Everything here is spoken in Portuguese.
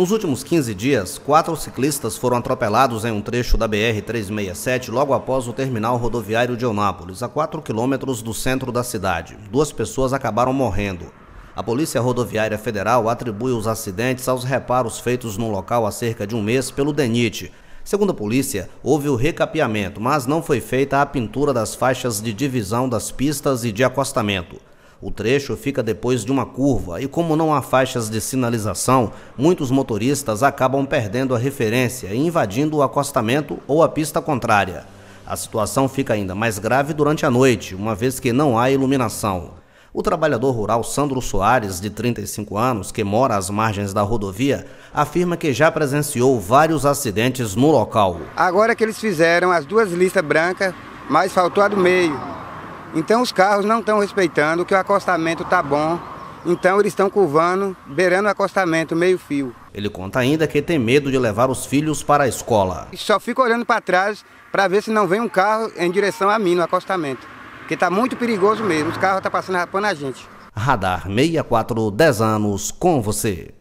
Nos últimos 15 dias, quatro ciclistas foram atropelados em um trecho da BR-367 logo após o terminal rodoviário de Onápolis, a 4 quilômetros do centro da cidade. Duas pessoas acabaram morrendo. A Polícia Rodoviária Federal atribui os acidentes aos reparos feitos no local há cerca de um mês pelo DENIT. Segundo a polícia, houve o recapeamento, mas não foi feita a pintura das faixas de divisão das pistas e de acostamento. O trecho fica depois de uma curva e, como não há faixas de sinalização, muitos motoristas acabam perdendo a referência e invadindo o acostamento ou a pista contrária. A situação fica ainda mais grave durante a noite, uma vez que não há iluminação. O trabalhador rural Sandro Soares, de 35 anos, que mora às margens da rodovia, afirma que já presenciou vários acidentes no local. Agora que eles fizeram as duas listas brancas, mas faltou a do meio. Então os carros não estão respeitando que o acostamento está bom, então eles estão curvando, beirando o acostamento, meio fio. Ele conta ainda que tem medo de levar os filhos para a escola. Só fico olhando para trás para ver se não vem um carro em direção a mim no acostamento, porque está muito perigoso mesmo, os carros estão tá passando rapando a gente. Radar 64, 10 anos, com você.